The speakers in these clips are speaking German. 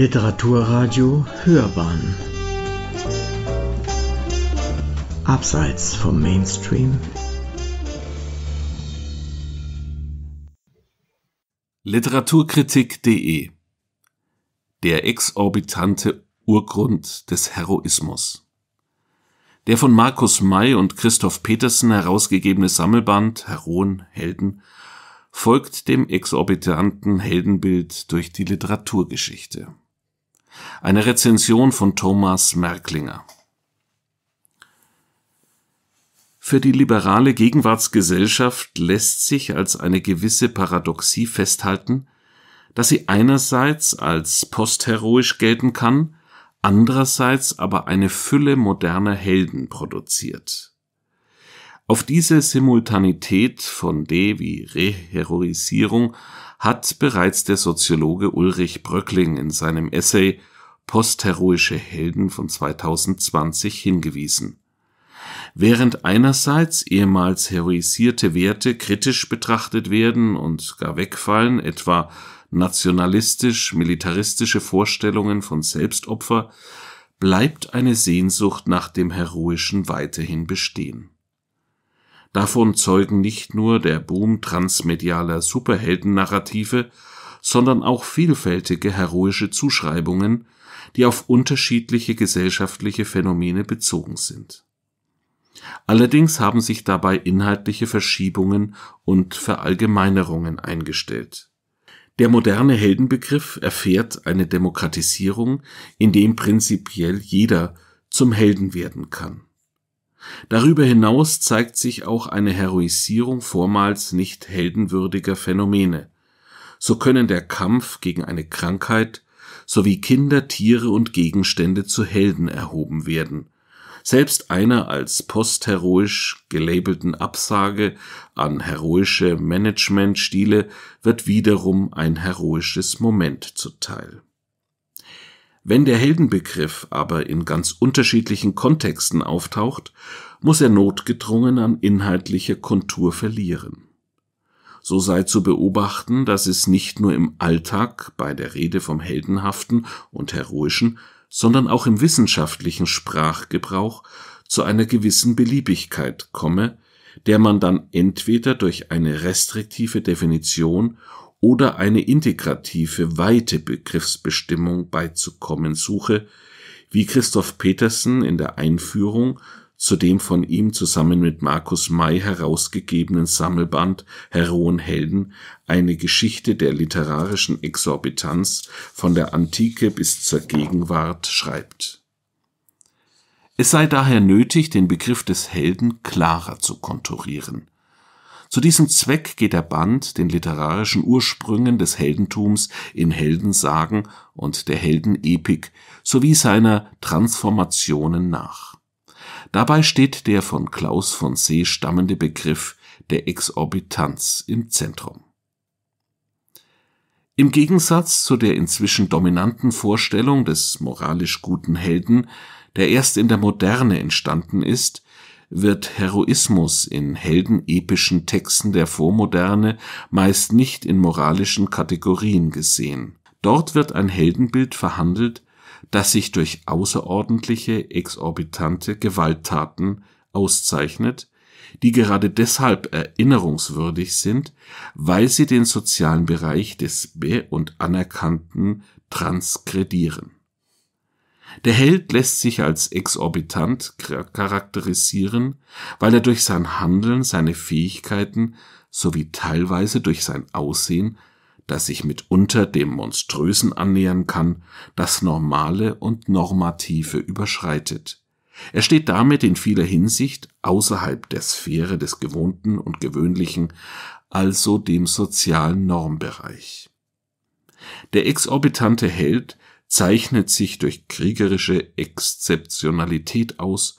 Literaturradio Hörbahn Abseits vom Mainstream Literaturkritik.de Der exorbitante Urgrund des Heroismus der von Markus May und Christoph Petersen herausgegebene Sammelband Heroen, Helden folgt dem exorbitanten Heldenbild durch die Literaturgeschichte. Eine Rezension von Thomas Merklinger. Für die liberale Gegenwartsgesellschaft lässt sich als eine gewisse Paradoxie festhalten, dass sie einerseits als postheroisch gelten kann, andererseits aber eine Fülle moderner Helden produziert. Auf diese Simultanität von De wie Reheroisierung hat bereits der Soziologe Ulrich Bröckling in seinem Essay Postheroische Helden von 2020 hingewiesen. Während einerseits ehemals heroisierte Werte kritisch betrachtet werden und gar wegfallen, etwa nationalistisch-militaristische Vorstellungen von Selbstopfer, bleibt eine Sehnsucht nach dem Heroischen weiterhin bestehen Davon zeugen nicht nur der Boom transmedialer Superheldennarrative, sondern auch vielfältige heroische Zuschreibungen, die auf unterschiedliche gesellschaftliche Phänomene bezogen sind. Allerdings haben sich dabei inhaltliche Verschiebungen und Verallgemeinerungen eingestellt. Der moderne Heldenbegriff erfährt eine Demokratisierung, in dem prinzipiell jeder zum Helden werden kann. Darüber hinaus zeigt sich auch eine Heroisierung vormals nicht heldenwürdiger Phänomene. So können der Kampf gegen eine Krankheit sowie Kinder, Tiere und Gegenstände zu Helden erhoben werden. Selbst einer als postheroisch gelabelten Absage an heroische Managementstile wird wiederum ein heroisches Moment zuteil wenn der Heldenbegriff aber in ganz unterschiedlichen Kontexten auftaucht, muss er notgedrungen an inhaltlicher Kontur verlieren. So sei zu beobachten, dass es nicht nur im Alltag bei der Rede vom Heldenhaften und Heroischen, sondern auch im wissenschaftlichen Sprachgebrauch zu einer gewissen Beliebigkeit komme, der man dann entweder durch eine restriktive Definition oder eine integrative, weite Begriffsbestimmung beizukommen suche, wie Christoph Petersen in der Einführung zu dem von ihm zusammen mit Markus May herausgegebenen Sammelband Heroen Helden eine Geschichte der literarischen Exorbitanz von der Antike bis zur Gegenwart schreibt. Es sei daher nötig, den Begriff des Helden klarer zu konturieren zu diesem Zweck geht der Band den literarischen Ursprüngen des Heldentums in Heldensagen und der Heldenepik sowie seiner Transformationen nach. Dabei steht der von Klaus von See stammende Begriff der Exorbitanz im Zentrum. Im Gegensatz zu der inzwischen dominanten Vorstellung des moralisch guten Helden, der erst in der Moderne entstanden ist, wird Heroismus in heldenepischen Texten der Vormoderne meist nicht in moralischen Kategorien gesehen. Dort wird ein Heldenbild verhandelt, das sich durch außerordentliche, exorbitante Gewalttaten auszeichnet, die gerade deshalb erinnerungswürdig sind, weil sie den sozialen Bereich des be- und Anerkannten transgredieren der Held lässt sich als exorbitant charakterisieren, weil er durch sein Handeln, seine Fähigkeiten sowie teilweise durch sein Aussehen, das sich mitunter dem Monströsen annähern kann, das Normale und Normative überschreitet. Er steht damit in vieler Hinsicht außerhalb der Sphäre des Gewohnten und Gewöhnlichen, also dem sozialen Normbereich. Der exorbitante Held zeichnet sich durch kriegerische Exzeptionalität aus,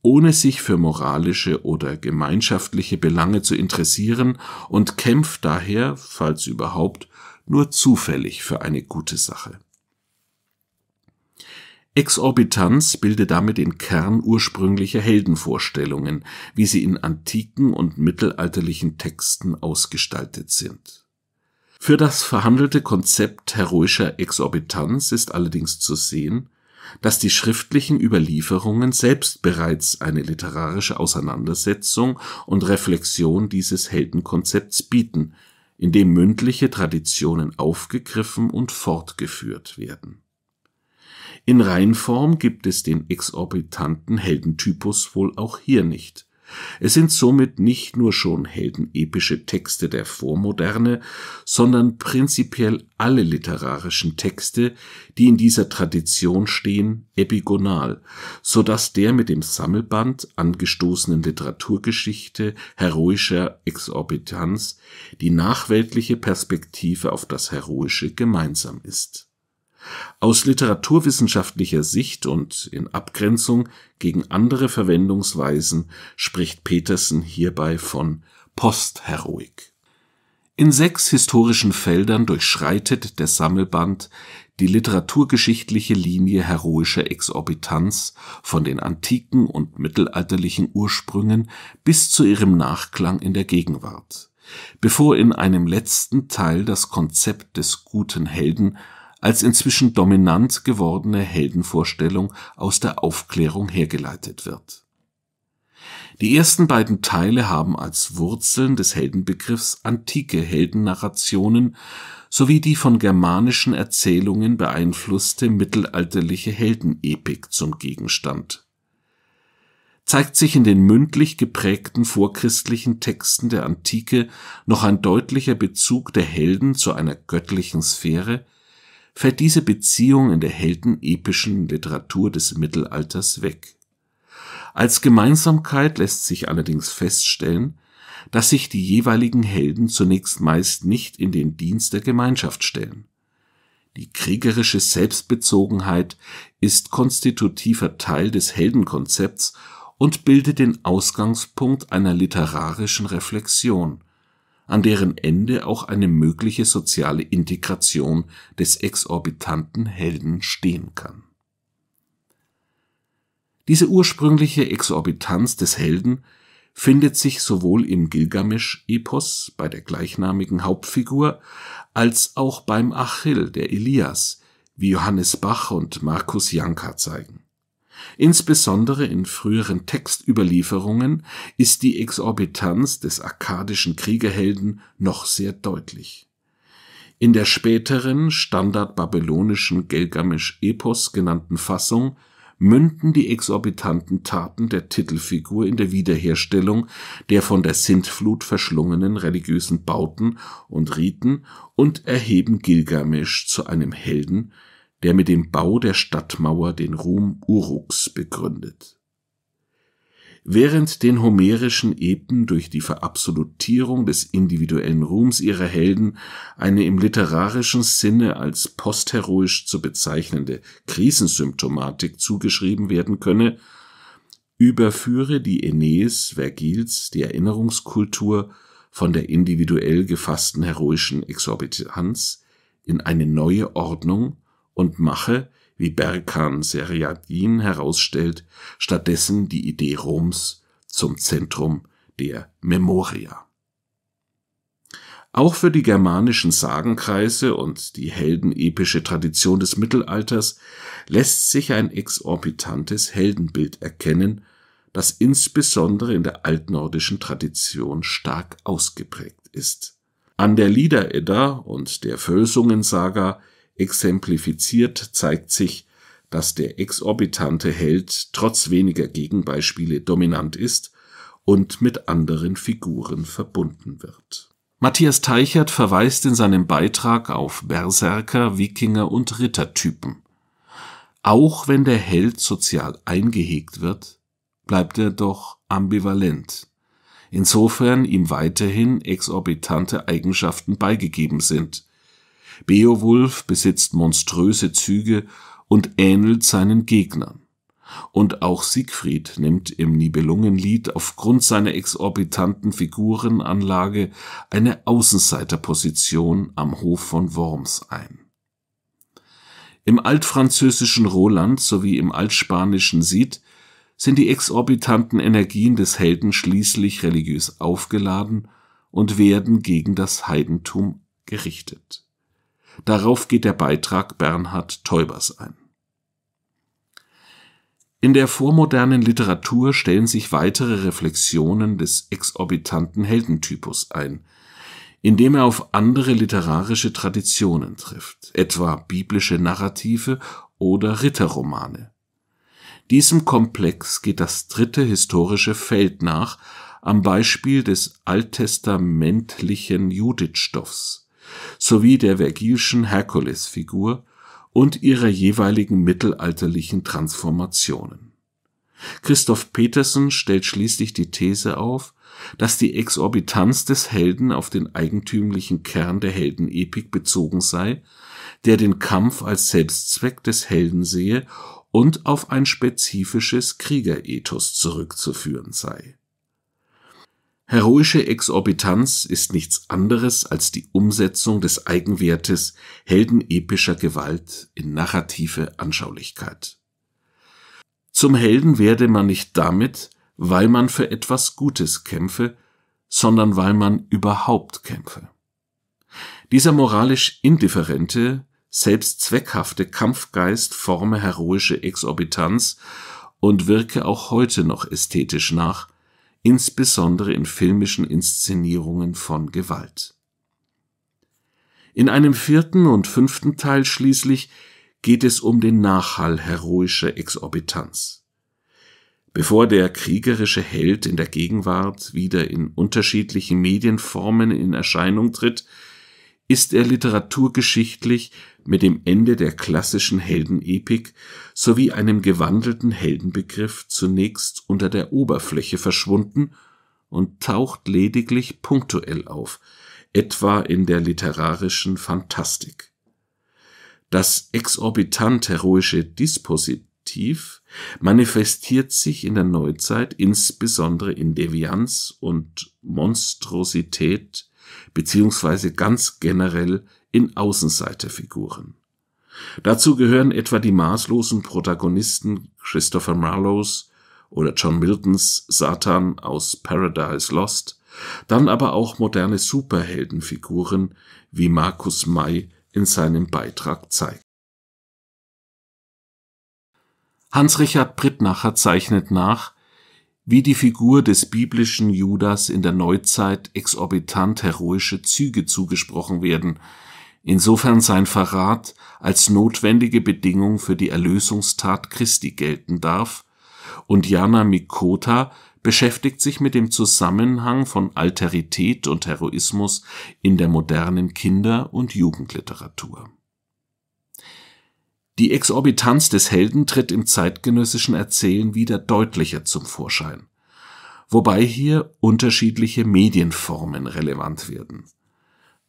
ohne sich für moralische oder gemeinschaftliche Belange zu interessieren und kämpft daher, falls überhaupt, nur zufällig für eine gute Sache. Exorbitanz bildet damit den Kern ursprünglicher Heldenvorstellungen, wie sie in antiken und mittelalterlichen Texten ausgestaltet sind für das verhandelte Konzept heroischer Exorbitanz ist allerdings zu sehen, dass die schriftlichen Überlieferungen selbst bereits eine literarische Auseinandersetzung und Reflexion dieses Heldenkonzepts bieten, indem mündliche Traditionen aufgegriffen und fortgeführt werden. In Reinform gibt es den exorbitanten Heldentypus wohl auch hier nicht es sind somit nicht nur schon heldenepische Texte der Vormoderne, sondern prinzipiell alle literarischen Texte, die in dieser Tradition stehen, epigonal, so dass der mit dem Sammelband angestoßenen Literaturgeschichte heroischer Exorbitanz die nachweltliche Perspektive auf das Heroische gemeinsam ist aus literaturwissenschaftlicher Sicht und in Abgrenzung gegen andere Verwendungsweisen spricht Petersen hierbei von Postheroik. In sechs historischen Feldern durchschreitet der Sammelband die literaturgeschichtliche Linie heroischer Exorbitanz von den antiken und mittelalterlichen Ursprüngen bis zu ihrem Nachklang in der Gegenwart. Bevor in einem letzten Teil das Konzept des guten Helden als inzwischen dominant gewordene Heldenvorstellung aus der Aufklärung hergeleitet wird. Die ersten beiden Teile haben als Wurzeln des Heldenbegriffs antike Heldennarrationen sowie die von germanischen Erzählungen beeinflusste mittelalterliche Heldenepik zum Gegenstand. Zeigt sich in den mündlich geprägten vorchristlichen Texten der Antike noch ein deutlicher Bezug der Helden zu einer göttlichen Sphäre, fällt diese Beziehung in der heldenepischen Literatur des Mittelalters weg. Als Gemeinsamkeit lässt sich allerdings feststellen, dass sich die jeweiligen Helden zunächst meist nicht in den Dienst der Gemeinschaft stellen. Die kriegerische Selbstbezogenheit ist konstitutiver Teil des Heldenkonzepts und bildet den Ausgangspunkt einer literarischen Reflexion an deren Ende auch eine mögliche soziale Integration des exorbitanten Helden stehen kann. Diese ursprüngliche Exorbitanz des Helden findet sich sowohl im Gilgamesch-Epos bei der gleichnamigen Hauptfigur als auch beim Achill der Elias, wie Johannes Bach und Markus Janka zeigen. Insbesondere in früheren Textüberlieferungen ist die Exorbitanz des akkadischen Kriegerhelden noch sehr deutlich. In der späteren standardbabylonischen Gilgamesch-Epos genannten Fassung münden die exorbitanten Taten der Titelfigur in der Wiederherstellung der von der Sintflut verschlungenen religiösen Bauten und Riten und erheben Gilgamesch zu einem Helden, der mit dem Bau der Stadtmauer den Ruhm Uruks begründet. Während den homerischen Epen durch die Verabsolutierung des individuellen Ruhms ihrer Helden eine im literarischen Sinne als postheroisch zu bezeichnende Krisensymptomatik zugeschrieben werden könne, überführe die Aeneis Vergils die Erinnerungskultur von der individuell gefassten heroischen Exorbitanz in eine neue Ordnung, und mache, wie Berkan Seriadin herausstellt, stattdessen die Idee Roms zum Zentrum der Memoria. Auch für die germanischen Sagenkreise und die heldenepische Tradition des Mittelalters lässt sich ein exorbitantes Heldenbild erkennen, das insbesondere in der altnordischen Tradition stark ausgeprägt ist. An der Liederedda und der Völsungensaga Exemplifiziert zeigt sich, dass der exorbitante Held trotz weniger Gegenbeispiele dominant ist und mit anderen Figuren verbunden wird. Matthias Teichert verweist in seinem Beitrag auf Berserker, Wikinger und Rittertypen. Auch wenn der Held sozial eingehegt wird, bleibt er doch ambivalent, insofern ihm weiterhin exorbitante Eigenschaften beigegeben sind, Beowulf besitzt monströse Züge und ähnelt seinen Gegnern. Und auch Siegfried nimmt im Nibelungenlied aufgrund seiner exorbitanten Figurenanlage eine Außenseiterposition am Hof von Worms ein. Im altfranzösischen Roland sowie im altspanischen Sied sind die exorbitanten Energien des Helden schließlich religiös aufgeladen und werden gegen das Heidentum gerichtet Darauf geht der Beitrag Bernhard Teubers ein. In der vormodernen Literatur stellen sich weitere Reflexionen des exorbitanten Heldentypus ein, indem er auf andere literarische Traditionen trifft, etwa biblische Narrative oder Ritterromane. Diesem Komplex geht das dritte historische Feld nach, am Beispiel des alttestamentlichen Judithstoffs sowie der vergilschen Herkulesfigur und ihrer jeweiligen mittelalterlichen Transformationen. Christoph Petersen stellt schließlich die These auf, dass die Exorbitanz des Helden auf den eigentümlichen Kern der Heldenepik bezogen sei, der den Kampf als Selbstzweck des Helden sehe und auf ein spezifisches Kriegerethos zurückzuführen sei Heroische Exorbitanz ist nichts anderes als die Umsetzung des Eigenwertes heldenepischer Gewalt in narrative Anschaulichkeit. Zum Helden werde man nicht damit, weil man für etwas Gutes kämpfe, sondern weil man überhaupt kämpfe. Dieser moralisch indifferente, selbst zweckhafte Kampfgeist forme heroische Exorbitanz und wirke auch heute noch ästhetisch nach, insbesondere in filmischen Inszenierungen von Gewalt. In einem vierten und fünften Teil schließlich geht es um den Nachhall heroischer Exorbitanz. Bevor der kriegerische Held in der Gegenwart wieder in unterschiedlichen Medienformen in Erscheinung tritt, ist er literaturgeschichtlich mit dem Ende der klassischen Heldenepik sowie einem gewandelten Heldenbegriff zunächst unter der Oberfläche verschwunden und taucht lediglich punktuell auf, etwa in der literarischen Fantastik. Das exorbitant heroische Dispositiv manifestiert sich in der Neuzeit insbesondere in Devianz und Monstrosität beziehungsweise ganz generell in Außenseiterfiguren. Dazu gehören etwa die maßlosen Protagonisten Christopher Marlowes oder John Miltons Satan aus Paradise Lost, dann aber auch moderne Superheldenfiguren, wie Markus May in seinem Beitrag zeigt. Hans-Richard Prittnacher zeichnet nach, wie die Figur des biblischen Judas in der Neuzeit exorbitant heroische Züge zugesprochen werden, insofern sein Verrat als notwendige Bedingung für die Erlösungstat Christi gelten darf, und Jana Mikota beschäftigt sich mit dem Zusammenhang von Alterität und Heroismus in der modernen Kinder- und Jugendliteratur die Exorbitanz des Helden tritt im zeitgenössischen Erzählen wieder deutlicher zum Vorschein, wobei hier unterschiedliche Medienformen relevant werden.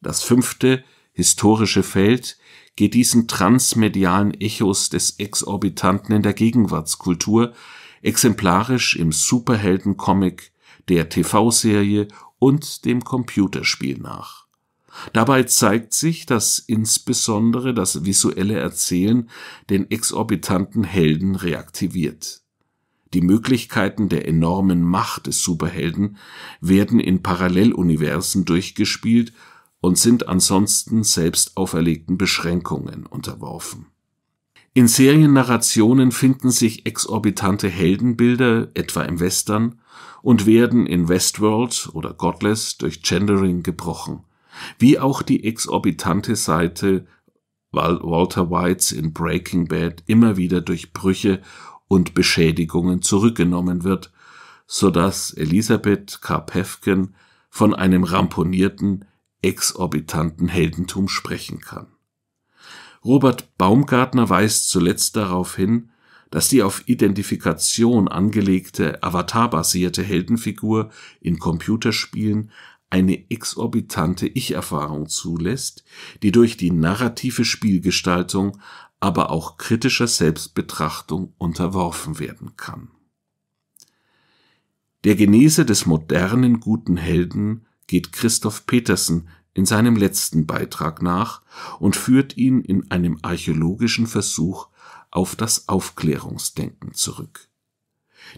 Das fünfte historische Feld geht diesen transmedialen Echos des Exorbitanten in der Gegenwartskultur exemplarisch im Superheldencomic, der TV-Serie und dem Computerspiel nach Dabei zeigt sich, dass insbesondere das visuelle Erzählen den exorbitanten Helden reaktiviert. Die Möglichkeiten der enormen Macht des Superhelden werden in Paralleluniversen durchgespielt und sind ansonsten selbst auferlegten Beschränkungen unterworfen. In Seriennarrationen finden sich exorbitante Heldenbilder, etwa im Western, und werden in Westworld oder Godless durch Gendering gebrochen – wie auch die exorbitante Seite Walter Whites in Breaking Bad immer wieder durch Brüche und Beschädigungen zurückgenommen wird, so dass Elisabeth Karpefken von einem ramponierten, exorbitanten Heldentum sprechen kann. Robert Baumgartner weist zuletzt darauf hin, dass die auf Identifikation angelegte Avatar-basierte Heldenfigur in Computerspielen eine exorbitante Ich-Erfahrung zulässt, die durch die narrative Spielgestaltung aber auch kritischer Selbstbetrachtung unterworfen werden kann. Der Genese des modernen guten Helden geht Christoph Petersen in seinem letzten Beitrag nach und führt ihn in einem archäologischen Versuch auf das Aufklärungsdenken zurück.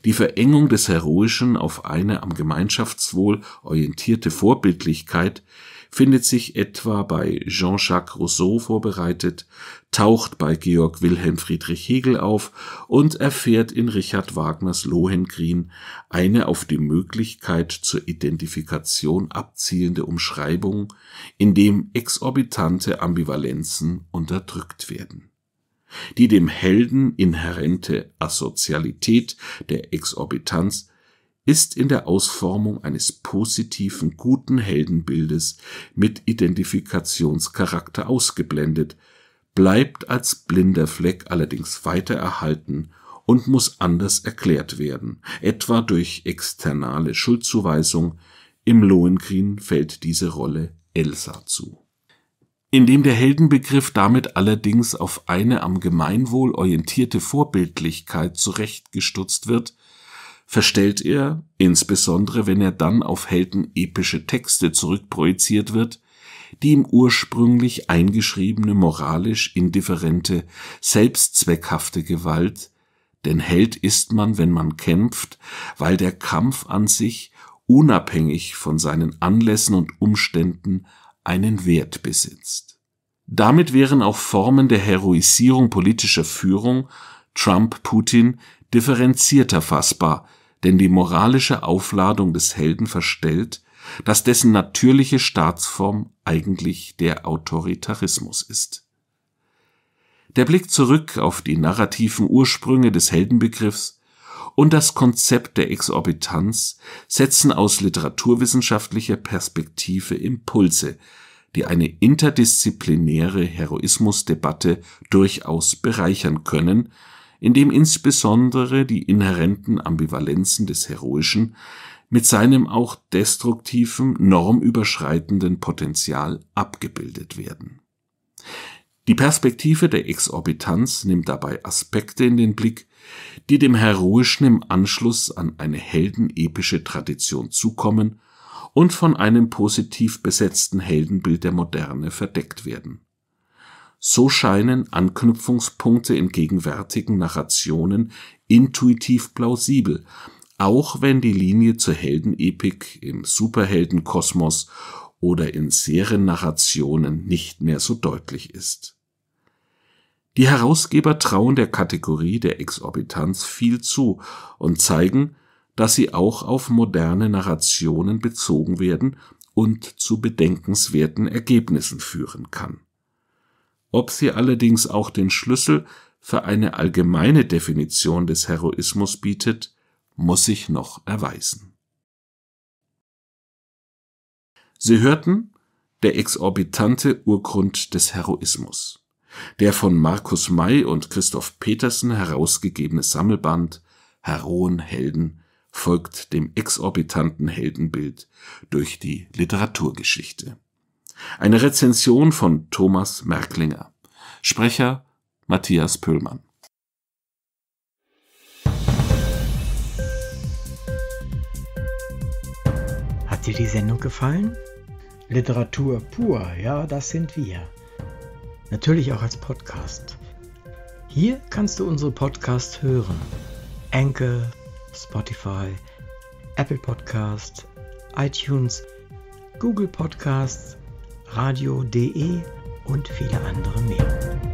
Die Verengung des Heroischen auf eine am Gemeinschaftswohl orientierte Vorbildlichkeit findet sich etwa bei Jean-Jacques Rousseau vorbereitet, taucht bei Georg Wilhelm Friedrich Hegel auf und erfährt in Richard Wagners Lohengrin eine auf die Möglichkeit zur Identifikation abzielende Umschreibung, in dem exorbitante Ambivalenzen unterdrückt werden die dem Helden inhärente Asozialität der Exorbitanz ist in der Ausformung eines positiven, guten Heldenbildes mit Identifikationscharakter ausgeblendet, bleibt als blinder Fleck allerdings weiter erhalten und muss anders erklärt werden, etwa durch externe Schuldzuweisung, im Lohengrin fällt diese Rolle Elsa zu in dem der Heldenbegriff damit allerdings auf eine am Gemeinwohl orientierte Vorbildlichkeit zurechtgestutzt wird, verstellt er, insbesondere wenn er dann auf heldenepische Texte zurückprojiziert wird, die ihm ursprünglich eingeschriebene moralisch indifferente, selbstzweckhafte Gewalt, denn Held ist man, wenn man kämpft, weil der Kampf an sich unabhängig von seinen Anlässen und Umständen einen Wert besitzt. Damit wären auch Formen der Heroisierung politischer Führung Trump-Putin differenzierter fassbar, denn die moralische Aufladung des Helden verstellt, dass dessen natürliche Staatsform eigentlich der Autoritarismus ist. Der Blick zurück auf die narrativen Ursprünge des Heldenbegriffs und das Konzept der Exorbitanz setzen aus literaturwissenschaftlicher Perspektive Impulse, die eine interdisziplinäre Heroismusdebatte durchaus bereichern können, indem insbesondere die inhärenten Ambivalenzen des Heroischen mit seinem auch destruktiven, normüberschreitenden Potenzial abgebildet werden. Die Perspektive der Exorbitanz nimmt dabei Aspekte in den Blick, die dem Heroischen im Anschluss an eine heldenepische Tradition zukommen und von einem positiv besetzten Heldenbild der Moderne verdeckt werden. So scheinen Anknüpfungspunkte in gegenwärtigen Narrationen intuitiv plausibel, auch wenn die Linie zur Heldenepik im Superheldenkosmos oder in Seriennarrationen nicht mehr so deutlich ist die Herausgeber trauen der Kategorie der Exorbitanz viel zu und zeigen, dass sie auch auf moderne Narrationen bezogen werden und zu bedenkenswerten Ergebnissen führen kann. Ob sie allerdings auch den Schlüssel für eine allgemeine Definition des Heroismus bietet, muss sich noch erweisen. Sie hörten der exorbitante Urgrund des Heroismus. Der von Markus May und Christoph Petersen herausgegebene Sammelband Heroenhelden folgt dem exorbitanten Heldenbild durch die Literaturgeschichte. Eine Rezension von Thomas Merklinger. Sprecher Matthias Pöhlmann. Hat dir die Sendung gefallen? Literatur pur, ja, das sind wir natürlich auch als Podcast. Hier kannst du unsere Podcasts hören. Anchor, Spotify, Apple Podcast, iTunes, Google Podcasts, radio.de und viele andere mehr.